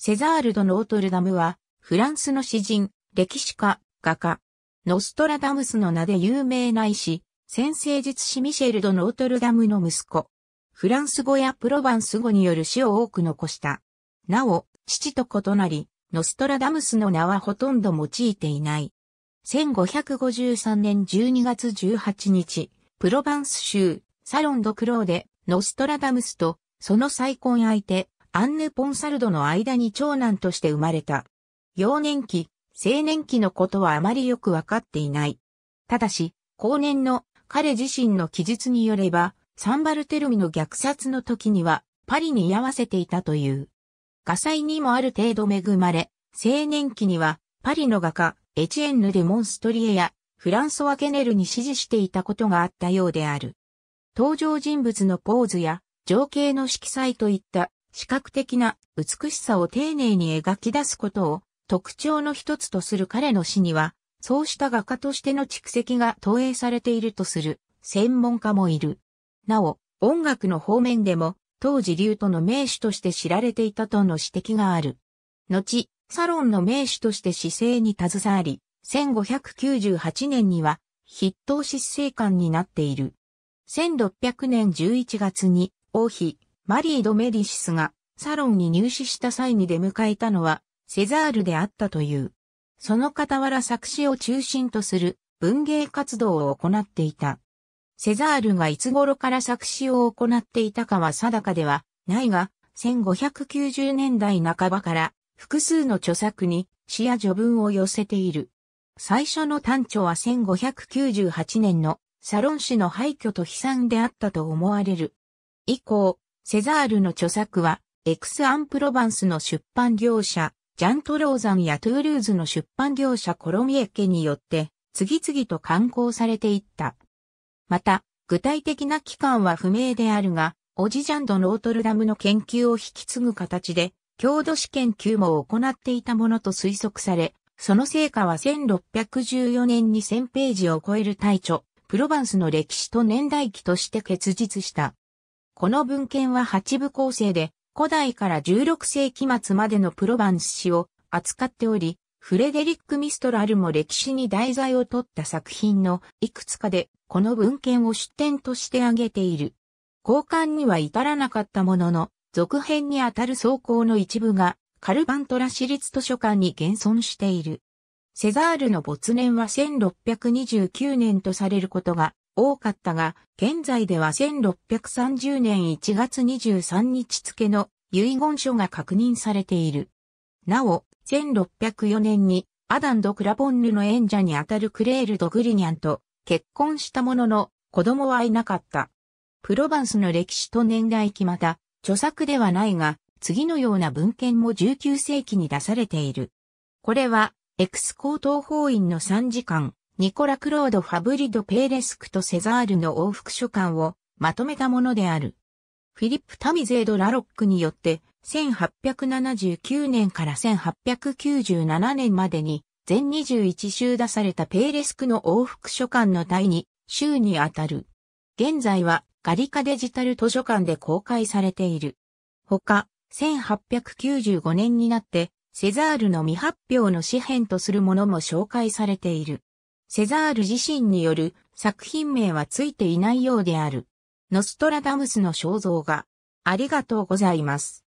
セザール・ド・ノートルダムは、フランスの詩人、歴史家、画家、ノストラダムスの名で有名な医師、先生術師ミシェル・ド・ノートルダムの息子。フランス語やプロヴァンス語による詩を多く残した。なお、父と異なり、ノストラダムスの名はほとんど用いていない。1553年12月18日、プロヴァンス州、サロン・ド・クローで、ノストラダムスと、その再婚相手、アンヌ・ポンサルドの間に長男として生まれた。幼年期、青年期のことはあまりよくわかっていない。ただし、後年の彼自身の記述によれば、サンバルテルミの虐殺の時にはパリに居合わせていたという。画災にもある程度恵まれ、青年期にはパリの画家エチエンヌ・デ・モンストリエやフランソワ・ケネルに支持していたことがあったようである。登場人物のポーズや情景の色彩といった視覚的な美しさを丁寧に描き出すことを特徴の一つとする彼の詩には、そうした画家としての蓄積が投影されているとする専門家もいる。なお、音楽の方面でも当時竜との名手として知られていたとの指摘がある。後、サロンの名手として姿勢に携わり、1598年には筆頭執政官になっている。1600年11月に王妃マリー・ド・メディシスがサロンに入試した際に出迎えたのはセザールであったという。その傍ら作詞を中心とする文芸活動を行っていた。セザールがいつ頃から作詞を行っていたかは定かではないが、1590年代半ばから複数の著作に詩や序文を寄せている。最初の短調は1598年のサロン氏の廃墟と悲惨であったと思われる。以降、セザールの著作は、エクス・アン・プロヴァンスの出版業者、ジャントローザンやトゥールーズの出版業者コロミエ家によって、次々と刊行されていった。また、具体的な期間は不明であるが、オジジャンド・ノートルダムの研究を引き継ぐ形で、郷土史研究も行っていたものと推測され、その成果は1614年に1000ページを超える大著、プロヴァンスの歴史と年代記として結実した。この文献は8部構成で、古代から16世紀末までのプロヴァンス史を扱っており、フレデリック・ミストラルも歴史に題材を取った作品のいくつかで、この文献を出典として挙げている。交換には至らなかったものの、続編にあたる草稿の一部が、カルパントラ市立図書館に現存している。セザールの没年は1629年とされることが多かったが、現在では1630年1月23日付の遺言書が確認されている。なお、1604年にアダン・ド・クラボンヌの演者にあたるクレール・ド・グリニャンと結婚したものの子供はいなかった。プロヴァンスの歴史と年代記また、著作ではないが、次のような文献も19世紀に出されている。これは、エクス高等法院の参事官、ニコラ・クロード・ファブリド・ペーレスクとセザールの往復書簡をまとめたものである。フィリップ・タミゼード・ラロックによって、1879年から1897年までに、全21週出されたペーレスクの往復書簡の第2週にあたる。現在はガリカデジタル図書館で公開されている。ほか、1895年になって、セザールの未発表の詩編とするものも紹介されている。セザール自身による作品名はついていないようである。ノストラダムスの肖像画。ありがとうございます。